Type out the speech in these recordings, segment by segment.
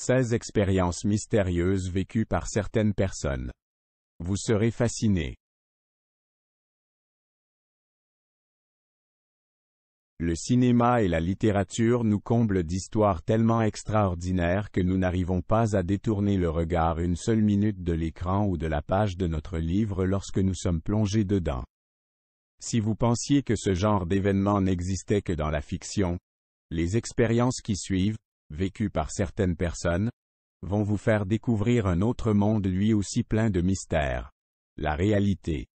16 expériences mystérieuses vécues par certaines personnes. Vous serez fasciné. Le cinéma et la littérature nous comblent d'histoires tellement extraordinaires que nous n'arrivons pas à détourner le regard une seule minute de l'écran ou de la page de notre livre lorsque nous sommes plongés dedans. Si vous pensiez que ce genre d'événement n'existait que dans la fiction, les expériences qui suivent, vécues par certaines personnes, vont vous faire découvrir un autre monde lui aussi plein de mystères. La réalité.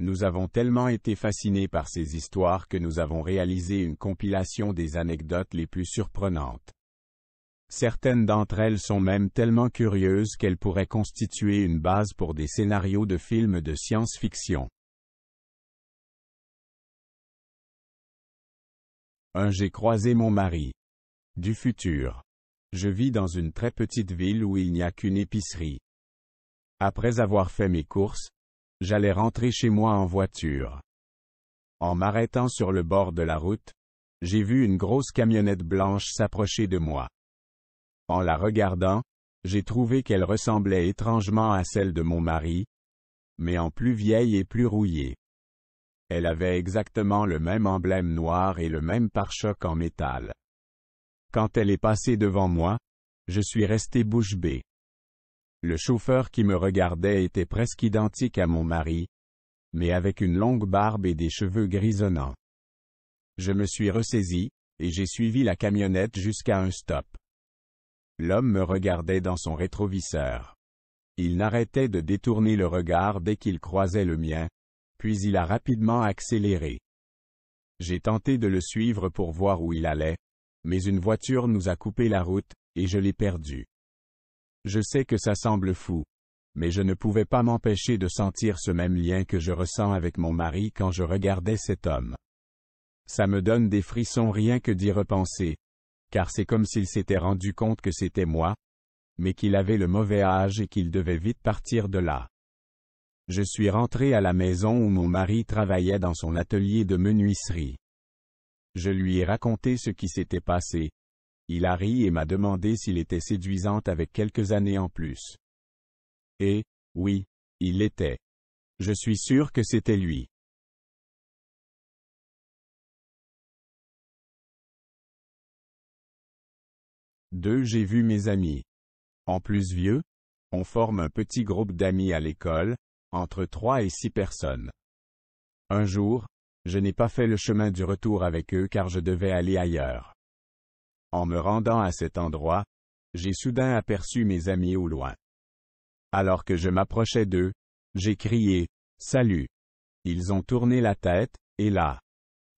Nous avons tellement été fascinés par ces histoires que nous avons réalisé une compilation des anecdotes les plus surprenantes. Certaines d'entre elles sont même tellement curieuses qu'elles pourraient constituer une base pour des scénarios de films de science-fiction. J'ai croisé mon mari. Du futur. Je vis dans une très petite ville où il n'y a qu'une épicerie. Après avoir fait mes courses, j'allais rentrer chez moi en voiture. En m'arrêtant sur le bord de la route, j'ai vu une grosse camionnette blanche s'approcher de moi. En la regardant, j'ai trouvé qu'elle ressemblait étrangement à celle de mon mari, mais en plus vieille et plus rouillée. Elle avait exactement le même emblème noir et le même pare-choc en métal. Quand elle est passée devant moi, je suis resté bouche bée. Le chauffeur qui me regardait était presque identique à mon mari, mais avec une longue barbe et des cheveux grisonnants. Je me suis ressaisi, et j'ai suivi la camionnette jusqu'à un stop. L'homme me regardait dans son rétroviseur. Il n'arrêtait de détourner le regard dès qu'il croisait le mien, puis il a rapidement accéléré. J'ai tenté de le suivre pour voir où il allait, mais une voiture nous a coupé la route, et je l'ai perdu. Je sais que ça semble fou, mais je ne pouvais pas m'empêcher de sentir ce même lien que je ressens avec mon mari quand je regardais cet homme. Ça me donne des frissons rien que d'y repenser, car c'est comme s'il s'était rendu compte que c'était moi, mais qu'il avait le mauvais âge et qu'il devait vite partir de là. Je suis rentré à la maison où mon mari travaillait dans son atelier de menuiserie. Je lui ai raconté ce qui s'était passé. Il a ri et m'a demandé s'il était séduisante avec quelques années en plus. Et, oui, il l'était. Je suis sûr que c'était lui. Deux, J'ai vu mes amis. En plus vieux, on forme un petit groupe d'amis à l'école, entre trois et six personnes. Un jour, je n'ai pas fait le chemin du retour avec eux car je devais aller ailleurs. En me rendant à cet endroit, j'ai soudain aperçu mes amis au loin. Alors que je m'approchais d'eux, j'ai crié, Salut. Ils ont tourné la tête, et là.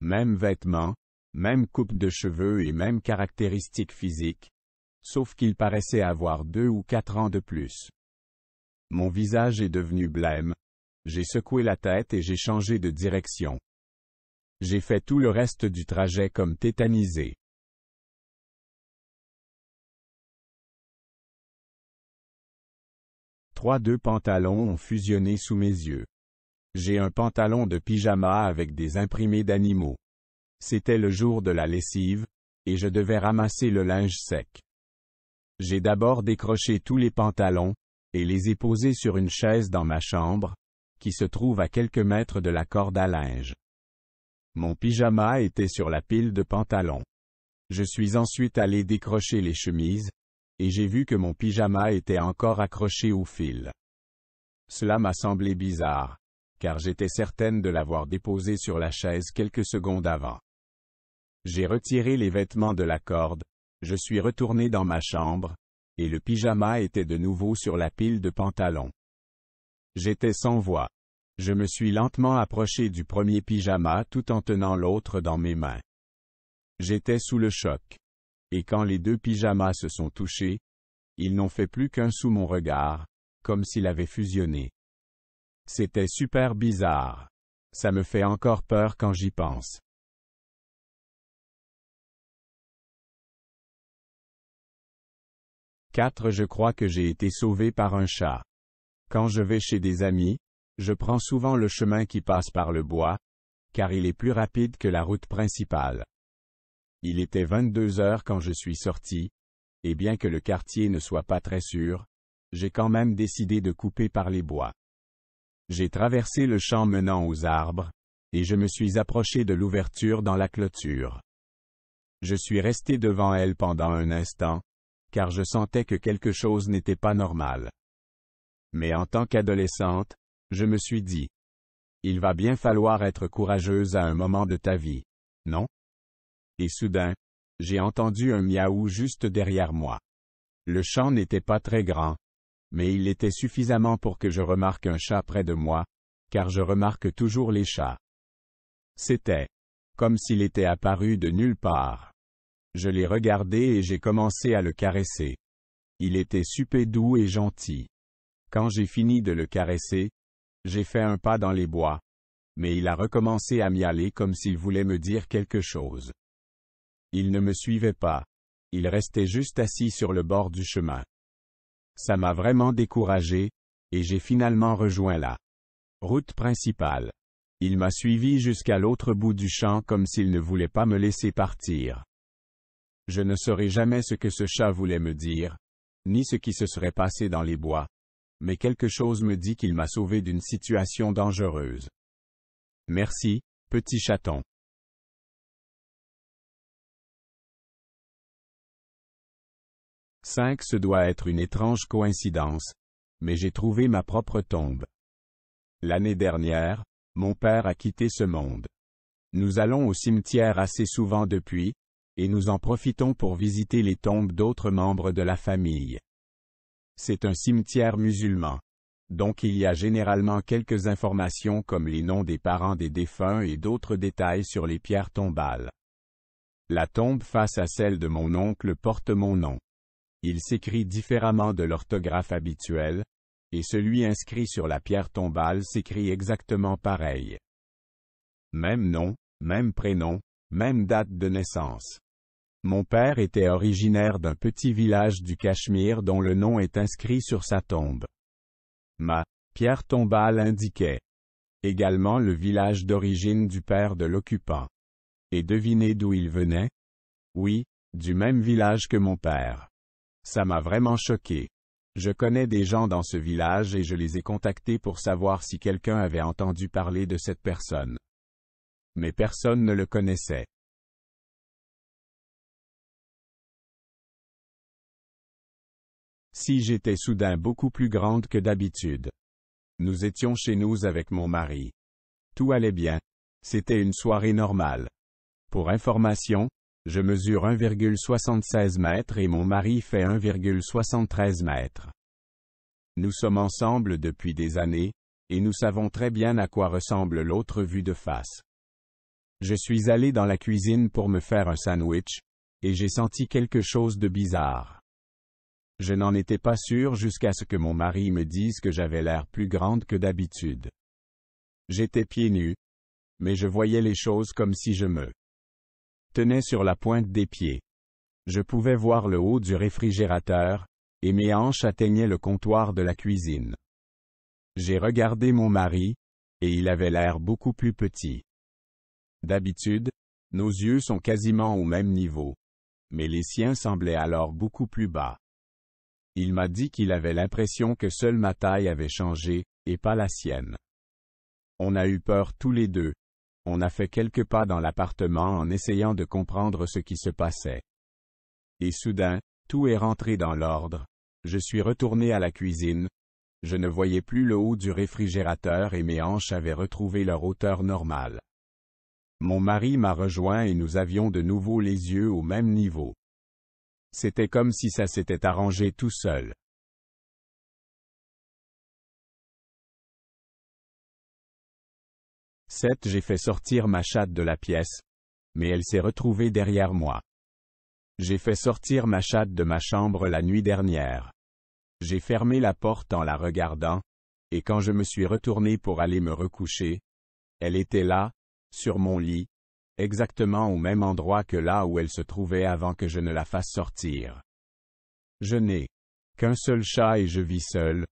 Même vêtements, même coupe de cheveux et même caractéristiques physiques. Sauf qu'ils paraissaient avoir deux ou quatre ans de plus. Mon visage est devenu blême. J'ai secoué la tête et j'ai changé de direction. J'ai fait tout le reste du trajet comme tétanisé. Trois deux pantalons ont fusionné sous mes yeux. J'ai un pantalon de pyjama avec des imprimés d'animaux. C'était le jour de la lessive, et je devais ramasser le linge sec. J'ai d'abord décroché tous les pantalons, et les ai posés sur une chaise dans ma chambre, qui se trouve à quelques mètres de la corde à linge. Mon pyjama était sur la pile de pantalons. Je suis ensuite allé décrocher les chemises, et j'ai vu que mon pyjama était encore accroché au fil. Cela m'a semblé bizarre, car j'étais certaine de l'avoir déposé sur la chaise quelques secondes avant. J'ai retiré les vêtements de la corde, je suis retourné dans ma chambre, et le pyjama était de nouveau sur la pile de pantalons. J'étais sans voix. Je me suis lentement approché du premier pyjama tout en tenant l'autre dans mes mains. J'étais sous le choc. Et quand les deux pyjamas se sont touchés, ils n'ont fait plus qu'un sous mon regard, comme s'il avait fusionné. C'était super bizarre. Ça me fait encore peur quand j'y pense. 4. Je crois que j'ai été sauvé par un chat. Quand je vais chez des amis, je prends souvent le chemin qui passe par le bois, car il est plus rapide que la route principale. Il était 22 heures quand je suis sorti, et bien que le quartier ne soit pas très sûr, j'ai quand même décidé de couper par les bois. J'ai traversé le champ menant aux arbres, et je me suis approché de l'ouverture dans la clôture. Je suis resté devant elle pendant un instant, car je sentais que quelque chose n'était pas normal. Mais en tant qu'adolescente, je me suis dit. Il va bien falloir être courageuse à un moment de ta vie, non Et soudain, j'ai entendu un miaou juste derrière moi. Le chant n'était pas très grand, mais il était suffisamment pour que je remarque un chat près de moi, car je remarque toujours les chats. C'était comme s'il était apparu de nulle part. Je l'ai regardé et j'ai commencé à le caresser. Il était super doux et gentil. Quand j'ai fini de le caresser, j'ai fait un pas dans les bois. Mais il a recommencé à m'y aller comme s'il voulait me dire quelque chose. Il ne me suivait pas. Il restait juste assis sur le bord du chemin. Ça m'a vraiment découragé, et j'ai finalement rejoint la route principale. Il m'a suivi jusqu'à l'autre bout du champ comme s'il ne voulait pas me laisser partir. Je ne saurais jamais ce que ce chat voulait me dire, ni ce qui se serait passé dans les bois. Mais quelque chose me dit qu'il m'a sauvé d'une situation dangereuse. Merci, petit chaton. « 5. Ce doit être une étrange coïncidence. Mais j'ai trouvé ma propre tombe. L'année dernière, mon père a quitté ce monde. Nous allons au cimetière assez souvent depuis, et nous en profitons pour visiter les tombes d'autres membres de la famille. C'est un cimetière musulman. Donc il y a généralement quelques informations comme les noms des parents des défunts et d'autres détails sur les pierres tombales. La tombe face à celle de mon oncle porte mon nom. Il s'écrit différemment de l'orthographe habituelle, et celui inscrit sur la pierre tombale s'écrit exactement pareil. Même nom, même prénom, même date de naissance. Mon père était originaire d'un petit village du Cachemire dont le nom est inscrit sur sa tombe. Ma pierre tombale indiquait également le village d'origine du père de l'occupant. Et devinez d'où il venait Oui, du même village que mon père. Ça m'a vraiment choqué. Je connais des gens dans ce village et je les ai contactés pour savoir si quelqu'un avait entendu parler de cette personne. Mais personne ne le connaissait. Si j'étais soudain beaucoup plus grande que d'habitude. Nous étions chez nous avec mon mari. Tout allait bien. C'était une soirée normale. Pour information, je mesure 1,76 m et mon mari fait 1,73 m. Nous sommes ensemble depuis des années, et nous savons très bien à quoi ressemble l'autre vue de face. Je suis allé dans la cuisine pour me faire un sandwich, et j'ai senti quelque chose de bizarre. Je n'en étais pas sûr jusqu'à ce que mon mari me dise que j'avais l'air plus grande que d'habitude. J'étais pieds nus. Mais je voyais les choses comme si je me tenais sur la pointe des pieds. Je pouvais voir le haut du réfrigérateur, et mes hanches atteignaient le comptoir de la cuisine. J'ai regardé mon mari, et il avait l'air beaucoup plus petit. D'habitude, nos yeux sont quasiment au même niveau. Mais les siens semblaient alors beaucoup plus bas. Il m'a dit qu'il avait l'impression que seule ma taille avait changé, et pas la sienne. On a eu peur tous les deux. On a fait quelques pas dans l'appartement en essayant de comprendre ce qui se passait. Et soudain, tout est rentré dans l'ordre. Je suis retourné à la cuisine. Je ne voyais plus le haut du réfrigérateur et mes hanches avaient retrouvé leur hauteur normale. Mon mari m'a rejoint et nous avions de nouveau les yeux au même niveau. C'était comme si ça s'était arrangé tout seul. « 7. J'ai fait sortir ma chatte de la pièce, mais elle s'est retrouvée derrière moi. J'ai fait sortir ma chatte de ma chambre la nuit dernière. J'ai fermé la porte en la regardant, et quand je me suis retourné pour aller me recoucher, elle était là, sur mon lit, exactement au même endroit que là où elle se trouvait avant que je ne la fasse sortir. Je n'ai qu'un seul chat et je vis seul,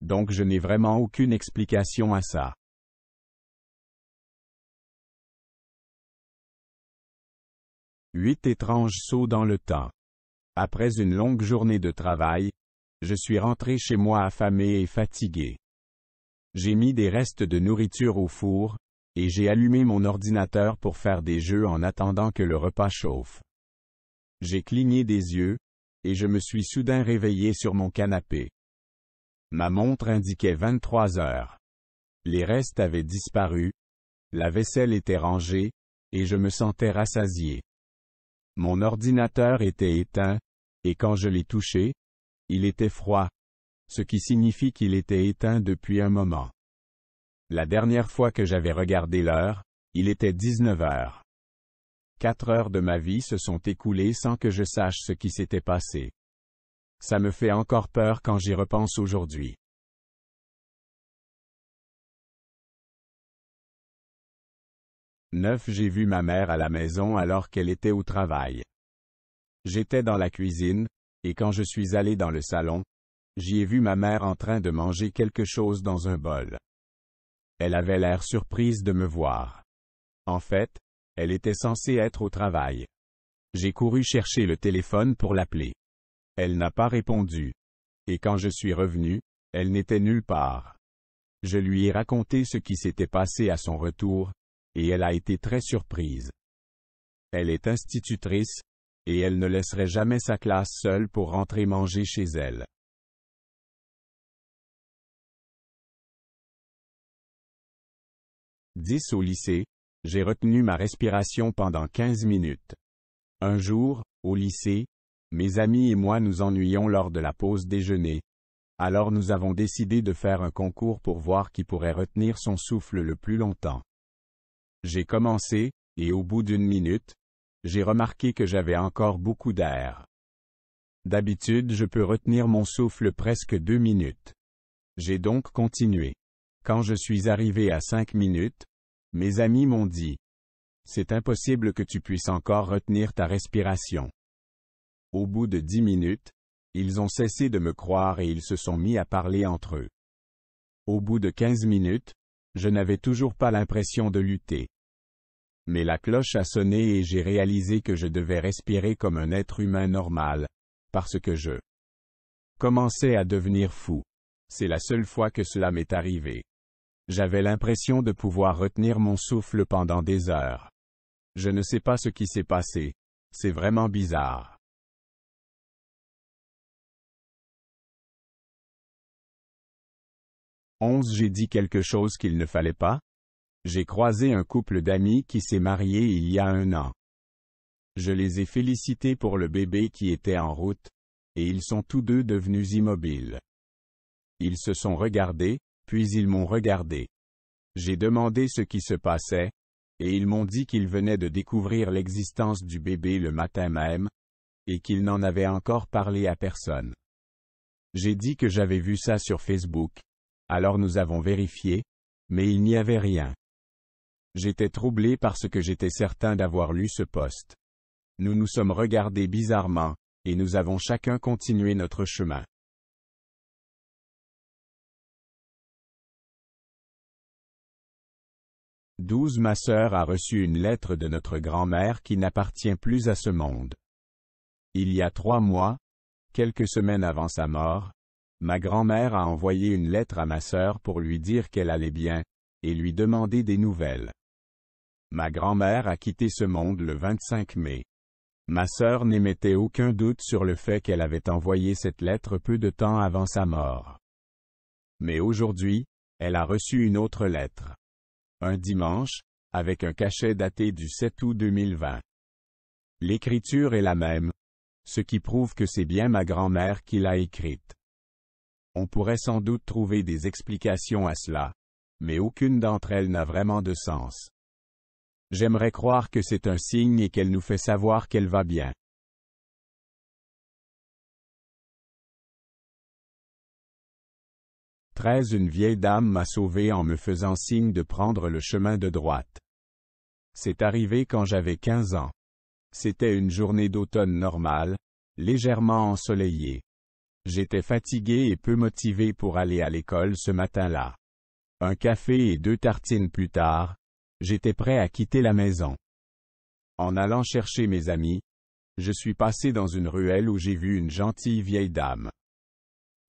donc je n'ai vraiment aucune explication à ça. Huit étranges sauts dans le temps. Après une longue journée de travail, je suis rentré chez moi affamé et fatigué. J'ai mis des restes de nourriture au four, et j'ai allumé mon ordinateur pour faire des jeux en attendant que le repas chauffe. J'ai cligné des yeux, et je me suis soudain réveillé sur mon canapé. Ma montre indiquait 23 heures. Les restes avaient disparu, la vaisselle était rangée, et je me sentais rassasié. Mon ordinateur était éteint, et quand je l'ai touché, il était froid, ce qui signifie qu'il était éteint depuis un moment. La dernière fois que j'avais regardé l'heure, il était 19 heures. Quatre heures de ma vie se sont écoulées sans que je sache ce qui s'était passé. Ça me fait encore peur quand j'y repense aujourd'hui. Neuf J'ai vu ma mère à la maison alors qu'elle était au travail. J'étais dans la cuisine, et quand je suis allé dans le salon, j'y ai vu ma mère en train de manger quelque chose dans un bol. Elle avait l'air surprise de me voir. En fait, elle était censée être au travail. J'ai couru chercher le téléphone pour l'appeler. Elle n'a pas répondu. Et quand je suis revenu, elle n'était nulle part. Je lui ai raconté ce qui s'était passé à son retour, et elle a été très surprise. Elle est institutrice, et elle ne laisserait jamais sa classe seule pour rentrer manger chez elle. 10 au lycée, j'ai retenu ma respiration pendant 15 minutes. Un jour, au lycée, mes amis et moi nous ennuyons lors de la pause déjeuner. Alors nous avons décidé de faire un concours pour voir qui pourrait retenir son souffle le plus longtemps. J'ai commencé, et au bout d'une minute, j'ai remarqué que j'avais encore beaucoup d'air. D'habitude je peux retenir mon souffle presque deux minutes. J'ai donc continué. Quand je suis arrivé à cinq minutes, mes amis m'ont dit. C'est impossible que tu puisses encore retenir ta respiration. Au bout de dix minutes, ils ont cessé de me croire et ils se sont mis à parler entre eux. Au bout de quinze minutes, je n'avais toujours pas l'impression de lutter. Mais la cloche a sonné et j'ai réalisé que je devais respirer comme un être humain normal, parce que je commençais à devenir fou. C'est la seule fois que cela m'est arrivé. J'avais l'impression de pouvoir retenir mon souffle pendant des heures. Je ne sais pas ce qui s'est passé. C'est vraiment bizarre. 11. J'ai dit quelque chose qu'il ne fallait pas. J'ai croisé un couple d'amis qui s'est marié il y a un an. Je les ai félicités pour le bébé qui était en route, et ils sont tous deux devenus immobiles. Ils se sont regardés, puis ils m'ont regardé. J'ai demandé ce qui se passait, et ils m'ont dit qu'ils venaient de découvrir l'existence du bébé le matin même, et qu'ils n'en avaient encore parlé à personne. J'ai dit que j'avais vu ça sur Facebook, alors nous avons vérifié, mais il n'y avait rien. J'étais troublé parce que j'étais certain d'avoir lu ce poste. Nous nous sommes regardés bizarrement, et nous avons chacun continué notre chemin. ma sœur a reçu une lettre de notre grand-mère qui n'appartient plus à ce monde. Il y a trois mois, quelques semaines avant sa mort, ma grand-mère a envoyé une lettre à ma sœur pour lui dire qu'elle allait bien, et lui demander des nouvelles. Ma grand-mère a quitté ce monde le 25 mai. Ma sœur n'émettait aucun doute sur le fait qu'elle avait envoyé cette lettre peu de temps avant sa mort. Mais aujourd'hui, elle a reçu une autre lettre un dimanche, avec un cachet daté du 7 août 2020. L'écriture est la même, ce qui prouve que c'est bien ma grand-mère qui l'a écrite. On pourrait sans doute trouver des explications à cela, mais aucune d'entre elles n'a vraiment de sens. J'aimerais croire que c'est un signe et qu'elle nous fait savoir qu'elle va bien. 13 Une vieille dame m'a sauvé en me faisant signe de prendre le chemin de droite. C'est arrivé quand j'avais 15 ans. C'était une journée d'automne normale, légèrement ensoleillée. J'étais fatigué et peu motivé pour aller à l'école ce matin-là. Un café et deux tartines plus tard, j'étais prêt à quitter la maison. En allant chercher mes amis, je suis passé dans une ruelle où j'ai vu une gentille vieille dame.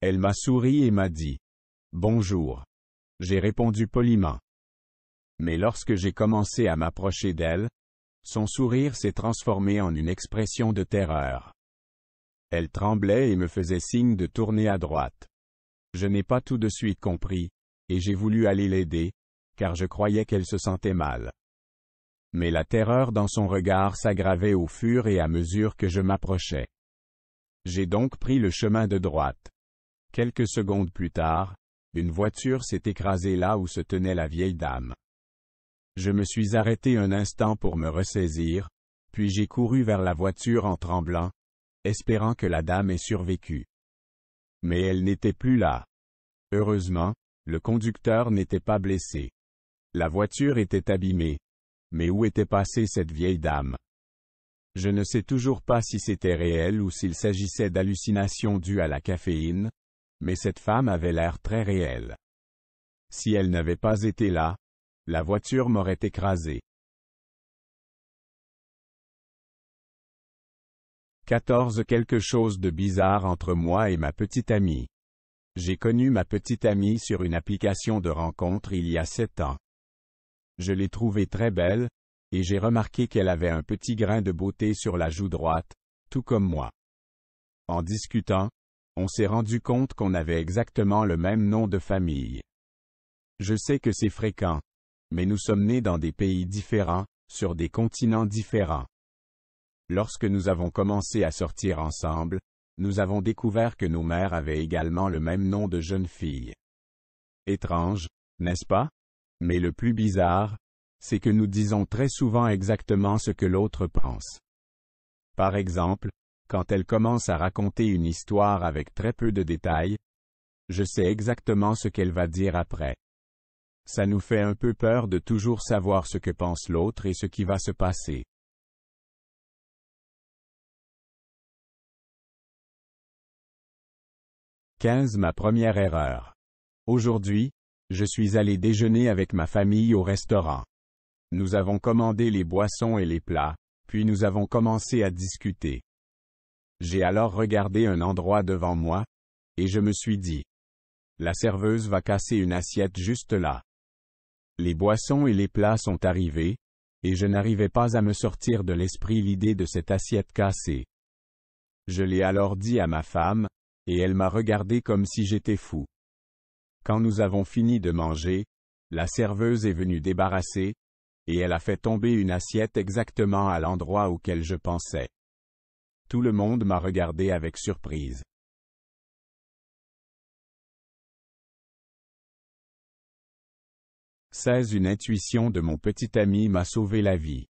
Elle m'a souri et m'a dit. Bonjour. J'ai répondu poliment. Mais lorsque j'ai commencé à m'approcher d'elle, son sourire s'est transformé en une expression de terreur. Elle tremblait et me faisait signe de tourner à droite. Je n'ai pas tout de suite compris, et j'ai voulu aller l'aider, car je croyais qu'elle se sentait mal. Mais la terreur dans son regard s'aggravait au fur et à mesure que je m'approchais. J'ai donc pris le chemin de droite. Quelques secondes plus tard, une voiture s'est écrasée là où se tenait la vieille dame. Je me suis arrêté un instant pour me ressaisir, puis j'ai couru vers la voiture en tremblant, espérant que la dame ait survécu. Mais elle n'était plus là. Heureusement, le conducteur n'était pas blessé. La voiture était abîmée. Mais où était passée cette vieille dame Je ne sais toujours pas si c'était réel ou s'il s'agissait d'hallucinations dues à la caféine, mais cette femme avait l'air très réelle. Si elle n'avait pas été là, la voiture m'aurait écrasé. 14 Quelque chose de bizarre entre moi et ma petite amie. J'ai connu ma petite amie sur une application de rencontre il y a sept ans. Je l'ai trouvée très belle, et j'ai remarqué qu'elle avait un petit grain de beauté sur la joue droite, tout comme moi. En discutant, on s'est rendu compte qu'on avait exactement le même nom de famille. Je sais que c'est fréquent. Mais nous sommes nés dans des pays différents, sur des continents différents. Lorsque nous avons commencé à sortir ensemble, nous avons découvert que nos mères avaient également le même nom de jeune fille. Étrange, n'est-ce pas Mais le plus bizarre, c'est que nous disons très souvent exactement ce que l'autre pense. Par exemple, quand elle commence à raconter une histoire avec très peu de détails, je sais exactement ce qu'elle va dire après. Ça nous fait un peu peur de toujours savoir ce que pense l'autre et ce qui va se passer. « 15. Ma première erreur. Aujourd'hui, je suis allé déjeuner avec ma famille au restaurant. Nous avons commandé les boissons et les plats, puis nous avons commencé à discuter. J'ai alors regardé un endroit devant moi, et je me suis dit. La serveuse va casser une assiette juste là. Les boissons et les plats sont arrivés, et je n'arrivais pas à me sortir de l'esprit l'idée de cette assiette cassée. Je l'ai alors dit à ma femme, et elle m'a regardé comme si j'étais fou. Quand nous avons fini de manger, la serveuse est venue débarrasser, et elle a fait tomber une assiette exactement à l'endroit auquel je pensais. Tout le monde m'a regardé avec surprise. « 16 Une intuition de mon petit ami m'a sauvé la vie.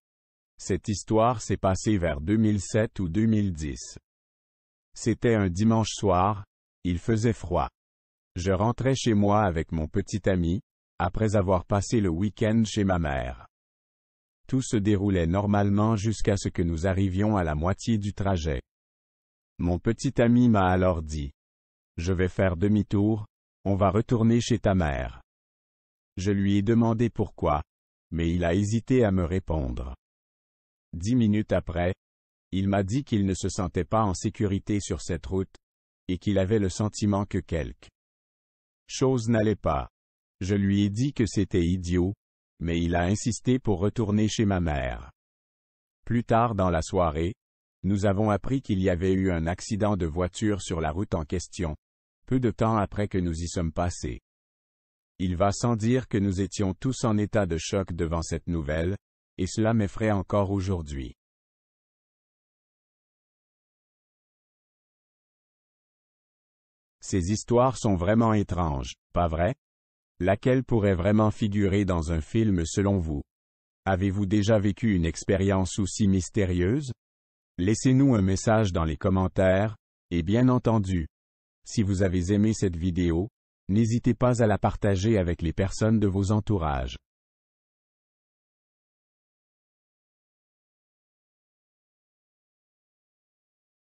Cette histoire s'est passée vers 2007 ou 2010. C'était un dimanche soir, il faisait froid. Je rentrais chez moi avec mon petit ami, après avoir passé le week-end chez ma mère. Tout se déroulait normalement jusqu'à ce que nous arrivions à la moitié du trajet. Mon petit ami m'a alors dit. Je vais faire demi-tour, on va retourner chez ta mère. Je lui ai demandé pourquoi, mais il a hésité à me répondre. Dix minutes après, il m'a dit qu'il ne se sentait pas en sécurité sur cette route, et qu'il avait le sentiment que quelque chose n'allait pas. Je lui ai dit que c'était idiot, mais il a insisté pour retourner chez ma mère. Plus tard dans la soirée, nous avons appris qu'il y avait eu un accident de voiture sur la route en question, peu de temps après que nous y sommes passés. Il va sans dire que nous étions tous en état de choc devant cette nouvelle, et cela m'effraie encore aujourd'hui. Ces histoires sont vraiment étranges, pas vrai Laquelle pourrait vraiment figurer dans un film selon vous Avez-vous déjà vécu une expérience aussi mystérieuse Laissez-nous un message dans les commentaires, et bien entendu, si vous avez aimé cette vidéo, n'hésitez pas à la partager avec les personnes de vos entourages.